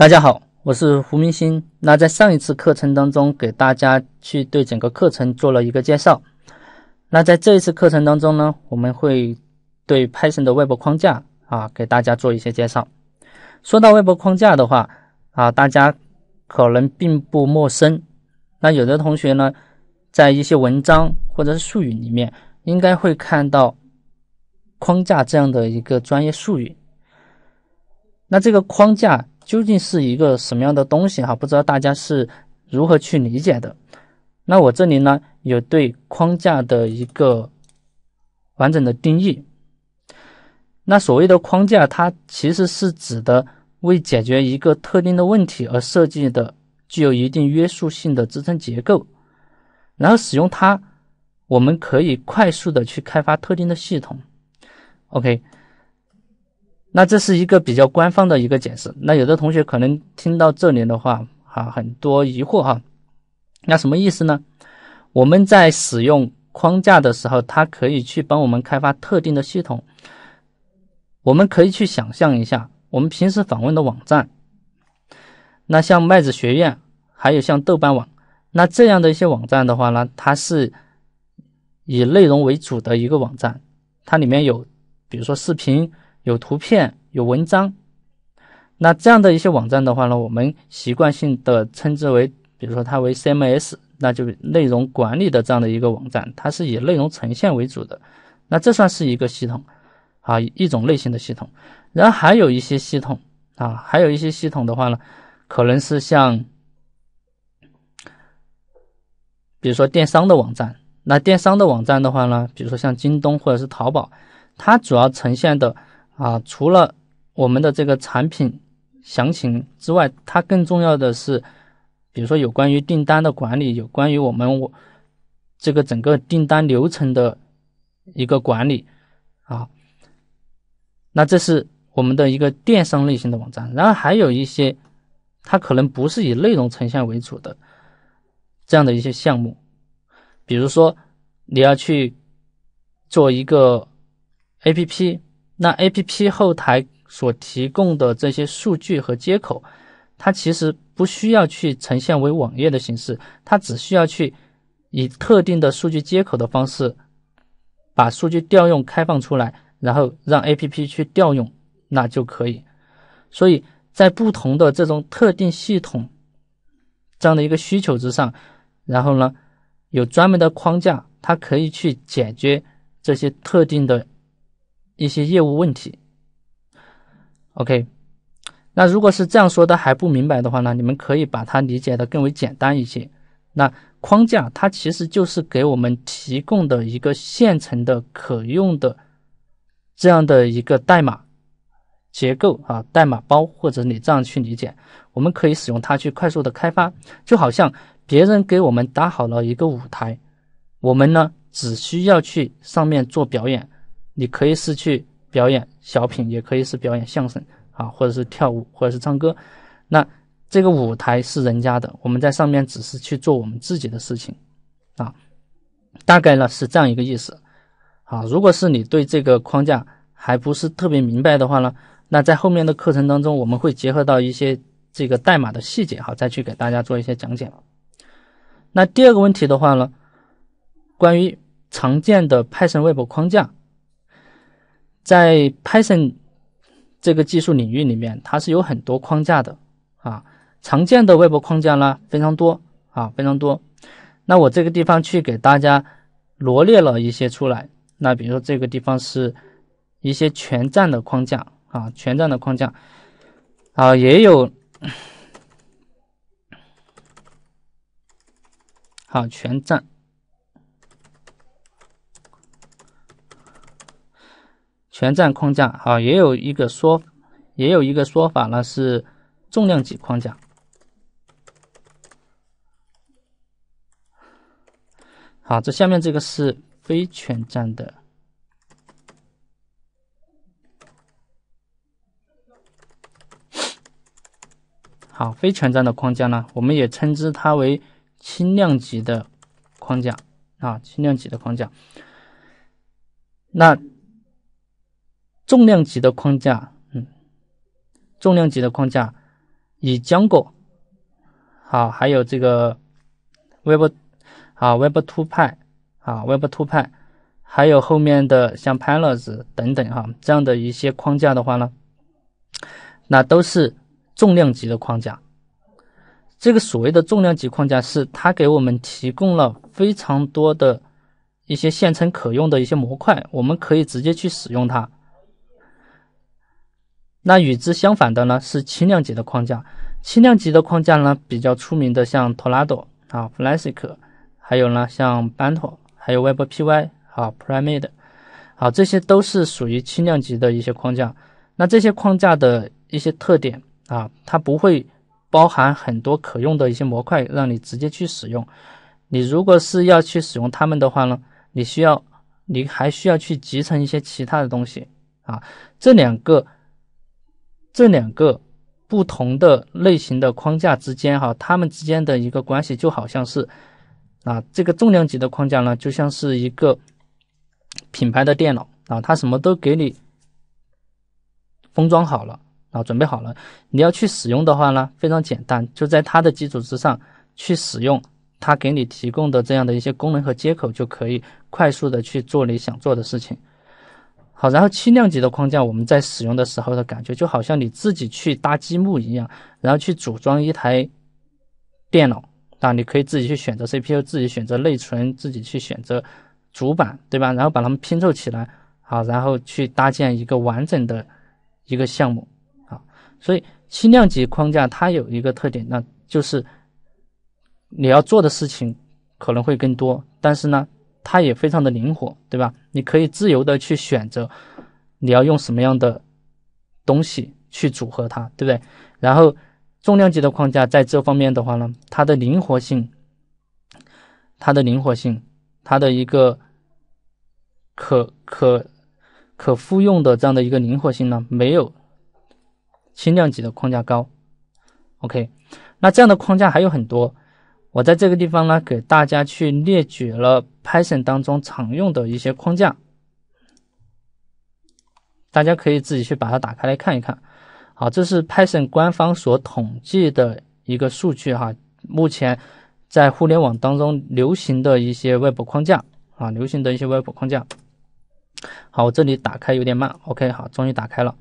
大家好，我是胡明星。那在上一次课程当中，给大家去对整个课程做了一个介绍。那在这一次课程当中呢，我们会对 Python 的外部框架啊，给大家做一些介绍。说到外部框架的话啊，大家可能并不陌生。那有的同学呢，在一些文章或者是术语里面，应该会看到“框架”这样的一个专业术语。那这个框架究竟是一个什么样的东西？哈，不知道大家是如何去理解的。那我这里呢有对框架的一个完整的定义。那所谓的框架，它其实是指的为解决一个特定的问题而设计的具有一定约束性的支撑结构。然后使用它，我们可以快速的去开发特定的系统。OK。那这是一个比较官方的一个解释。那有的同学可能听到这里的话，哈，很多疑惑哈。那什么意思呢？我们在使用框架的时候，它可以去帮我们开发特定的系统。我们可以去想象一下，我们平时访问的网站，那像麦子学院，还有像豆瓣网，那这样的一些网站的话呢，它是以内容为主的一个网站，它里面有，比如说视频。有图片，有文章，那这样的一些网站的话呢，我们习惯性的称之为，比如说它为 CMS，那就内容管理的这样的一个网站，它是以内容呈现为主的，那这算是一个系统啊，一种类型的系统。然后还有一些系统啊，还有一些系统的话呢，可能是像，比如说电商的网站，那电商的网站的话呢，比如说像京东或者是淘宝，它主要呈现的。啊，除了我们的这个产品详情之外，它更重要的是，比如说有关于订单的管理，有关于我们我这个整个订单流程的一个管理啊。那这是我们的一个电商类型的网站，然后还有一些它可能不是以内容呈现为主的这样的一些项目，比如说你要去做一个 A P P。那 A P P 后台所提供的这些数据和接口，它其实不需要去呈现为网页的形式，它只需要去以特定的数据接口的方式把数据调用开放出来，然后让 A P P 去调用，那就可以。所以在不同的这种特定系统这样的一个需求之上，然后呢，有专门的框架，它可以去解决这些特定的。一些业务问题，OK，那如果是这样说的还不明白的话呢，你们可以把它理解的更为简单一些。那框架它其实就是给我们提供的一个现成的可用的这样的一个代码结构啊，代码包或者你这样去理解，我们可以使用它去快速的开发，就好像别人给我们搭好了一个舞台，我们呢只需要去上面做表演。你可以是去表演小品，也可以是表演相声啊，或者是跳舞，或者是唱歌。那这个舞台是人家的，我们在上面只是去做我们自己的事情啊。大概呢是这样一个意思啊。如果是你对这个框架还不是特别明白的话呢，那在后面的课程当中，我们会结合到一些这个代码的细节哈，再去给大家做一些讲解。那第二个问题的话呢，关于常见的 Python Web 框架。在 Python 这个技术领域里面，它是有很多框架的啊。常见的 Web 框架呢非常多啊，非常多。那我这个地方去给大家罗列了一些出来。那比如说这个地方是一些全站的框架啊，全站的框架啊也有好全站。全站框架好，也有一个说，也有一个说法呢，是重量级框架。好，这下面这个是非全站的。好，非全站的框架呢，我们也称之它为轻量级的框架啊，轻量级的框架。那。重量级的框架，嗯，重量级的框架，以坚果，好，还有这个 Web，啊 Web Two Pi，啊 Web Two Pi，还有后面的像 p a l a l s 等等哈，这样的一些框架的话呢，那都是重量级的框架。这个所谓的重量级框架，是它给我们提供了非常多的一些现成可用的一些模块，我们可以直接去使用它。那与之相反的呢是轻量级的框架，轻量级的框架呢比较出名的像 Torado 啊 f l a s c 还有呢像 b a n t o 还有 WebPy 啊，Primate，好，这些都是属于轻量级的一些框架。那这些框架的一些特点啊，它不会包含很多可用的一些模块，让你直接去使用。你如果是要去使用它们的话呢，你需要你还需要去集成一些其他的东西啊。这两个。这两个不同的类型的框架之间，哈，它们之间的一个关系就好像是，啊，这个重量级的框架呢，就像是一个品牌的电脑啊，它什么都给你封装好了啊，准备好了，你要去使用的话呢，非常简单，就在它的基础之上去使用它给你提供的这样的一些功能和接口就可以快速的去做你想做的事情。好，然后轻量级的框架，我们在使用的时候的感觉，就好像你自己去搭积木一样，然后去组装一台电脑，啊，你可以自己去选择 CPU，自己选择内存，自己去选择主板，对吧？然后把它们拼凑起来，好，然后去搭建一个完整的一个项目，啊，所以轻量级框架它有一个特点，那就是你要做的事情可能会更多，但是呢。它也非常的灵活，对吧？你可以自由的去选择，你要用什么样的东西去组合它，对不对？然后重量级的框架在这方面的话呢，它的灵活性、它的灵活性、它的一个可可可复用的这样的一个灵活性呢，没有轻量级的框架高。OK，那这样的框架还有很多。我在这个地方呢，给大家去列举了 Python 当中常用的一些框架，大家可以自己去把它打开来看一看。好，这是 Python 官方所统计的一个数据哈，目前在互联网当中流行的一些 Web 框架啊，流行的一些 Web 框架。好，我这里打开有点慢，OK，好，终于打开了。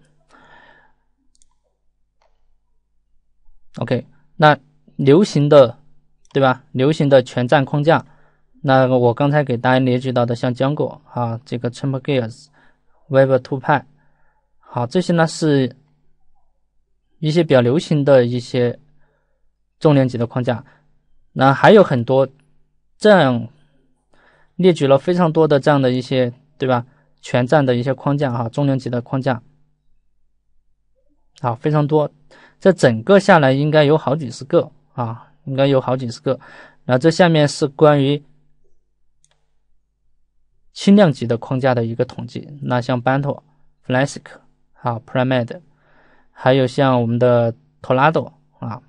OK，那流行的。对吧？流行的全站框架，那我刚才给大家列举到的，像坚果啊，这个 t r e m p l e Gears、Web Two 派，好，这些呢是一些比较流行的一些重量级的框架。那还有很多这样列举了非常多的这样的一些，对吧？全站的一些框架啊，重量级的框架，好，非常多。这整个下来应该有好几十个啊。应该有好几十个，那这下面是关于轻量级的框架的一个统计。那像 b a n t o Flask 啊、p r i m a d 还有像我们的 Tornado 啊、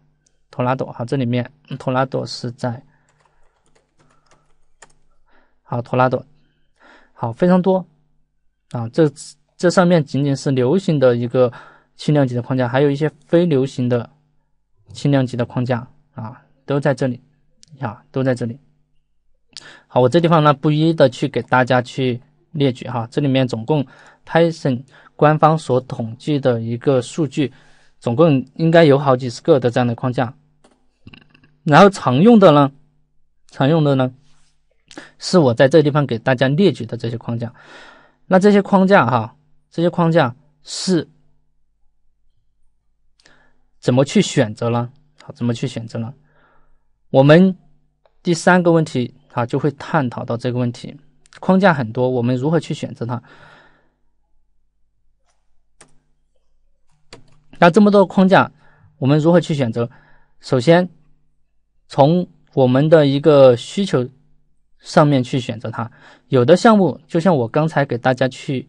Tornado，好，这里面 Tornado 是在好 Tornado，好非常多啊。这这上面仅仅是流行的一个轻量级的框架，还有一些非流行的轻量级的框架啊。都在这里，啊，都在这里。好，我这地方呢，不一一的去给大家去列举哈。这里面总共 Python 官方所统计的一个数据，总共应该有好几十个的这样的框架。然后常用的呢，常用的呢，是我在这地方给大家列举的这些框架。那这些框架哈，这些框架是怎么去选择呢？好，怎么去选择呢？我们第三个问题啊，就会探讨到这个问题。框架很多，我们如何去选择它？那这么多框架，我们如何去选择？首先，从我们的一个需求上面去选择它。有的项目，就像我刚才给大家去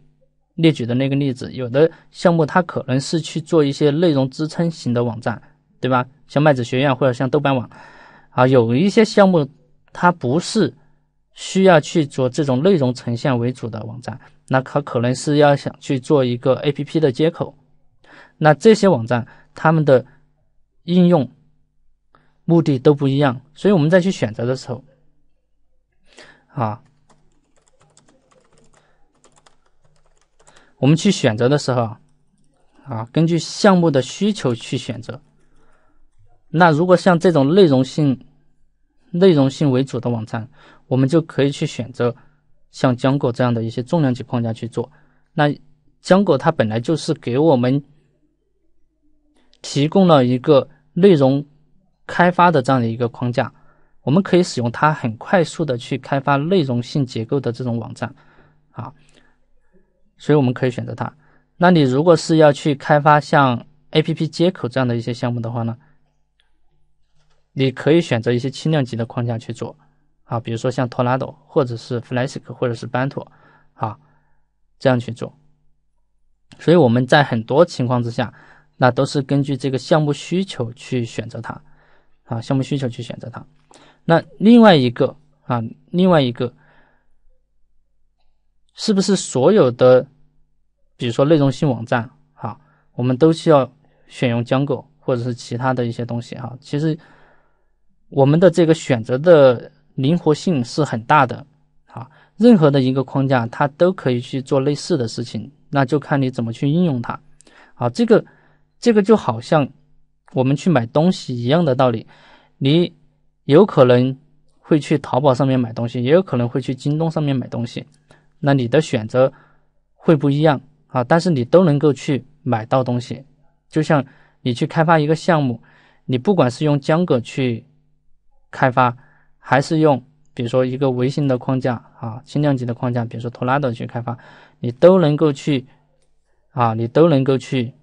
列举的那个例子，有的项目它可能是去做一些内容支撑型的网站，对吧？像麦子学院或者像豆瓣网。啊，有一些项目它不是需要去做这种内容呈现为主的网站，那它可能是要想去做一个 APP 的接口。那这些网站它们的应用目的都不一样，所以我们再去选择的时候，啊，我们去选择的时候，啊，根据项目的需求去选择。那如果像这种内容性、内容性为主的网站，我们就可以去选择像江果这样的一些重量级框架去做。那江果它本来就是给我们提供了一个内容开发的这样的一个框架，我们可以使用它很快速的去开发内容性结构的这种网站，啊，所以我们可以选择它。那你如果是要去开发像 A P P 接口这样的一些项目的话呢？你可以选择一些轻量级的框架去做啊，比如说像 Tornado 或者是 Flask 或者是 b a n t o 啊，这样去做。所以我们在很多情况之下，那都是根据这个项目需求去选择它啊，项目需求去选择它。那另外一个啊，另外一个是不是所有的，比如说内容性网站哈，我们都需要选用 Django 或者是其他的一些东西哈，其实。我们的这个选择的灵活性是很大的，啊，任何的一个框架它都可以去做类似的事情，那就看你怎么去应用它，啊，这个这个就好像我们去买东西一样的道理，你有可能会去淘宝上面买东西，也有可能会去京东上面买东西，那你的选择会不一样啊，但是你都能够去买到东西，就像你去开发一个项目，你不管是用江哥去。开发还是用，比如说一个微型的框架啊，轻量级的框架，比如说 f l u t 去开发，你都能够去啊，你都能够去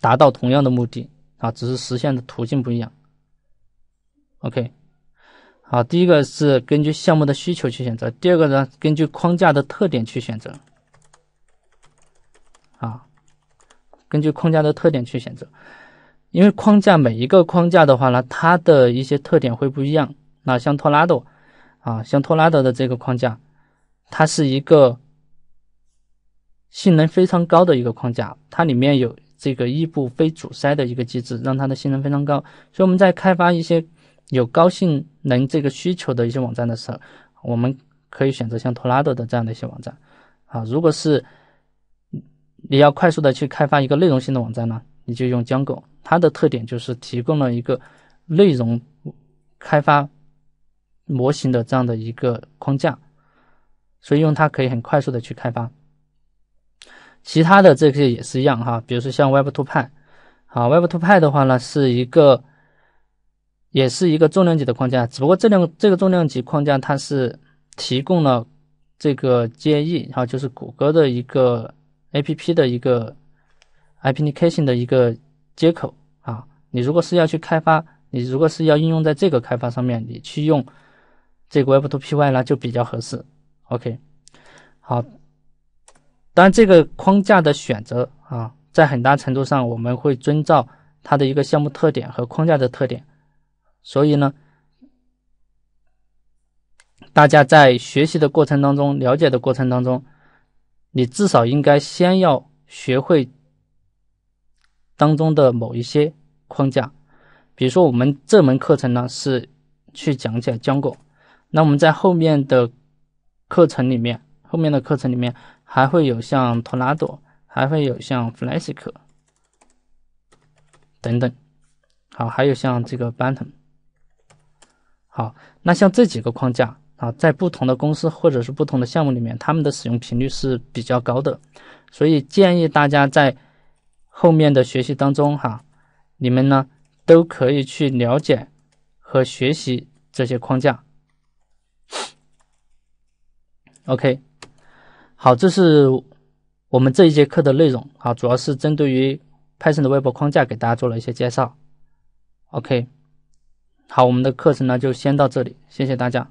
达到同样的目的啊，只是实现的途径不一样。OK，好，第一个是根据项目的需求去选择，第二个呢，根据框架的特点去选择啊，根据框架的特点去选择。因为框架每一个框架的话呢，它的一些特点会不一样。那像托拉斗啊，像托拉斗的这个框架，它是一个性能非常高的一个框架，它里面有这个异步非阻塞的一个机制，让它的性能非常高。所以我们在开发一些有高性能这个需求的一些网站的时候，我们可以选择像托拉德的这样的一些网站。啊，如果是你要快速的去开发一个内容性的网站呢，你就用 Django。它的特点就是提供了一个内容开发模型的这样的一个框架，所以用它可以很快速的去开发。其他的这些也是一样哈，比如说像 Webtoon，啊 w e b t o o n 的话呢是一个也是一个重量级的框架，只不过这个这个重量级框架它是提供了这个 J E，然后就是谷歌的一个 A P P 的一个 I P N K n 的一个。接口啊，你如果是要去开发，你如果是要应用在这个开发上面，你去用这个 Web to Py 呢就比较合适。OK，好，当然这个框架的选择啊，在很大程度上我们会遵照它的一个项目特点和框架的特点，所以呢，大家在学习的过程当中、了解的过程当中，你至少应该先要学会。当中的某一些框架，比如说我们这门课程呢是去讲解 Django，那我们在后面的课程里面，后面的课程里面还会有像 Torado，还会有像 f l a s h 等等，好，还有像这个 b u t t o 好，那像这几个框架啊，在不同的公司或者是不同的项目里面，他们的使用频率是比较高的，所以建议大家在。后面的学习当中，哈，你们呢都可以去了解和学习这些框架。OK，好，这是我们这一节课的内容啊，主要是针对于 Python 的 Web 框架给大家做了一些介绍。OK，好，我们的课程呢就先到这里，谢谢大家。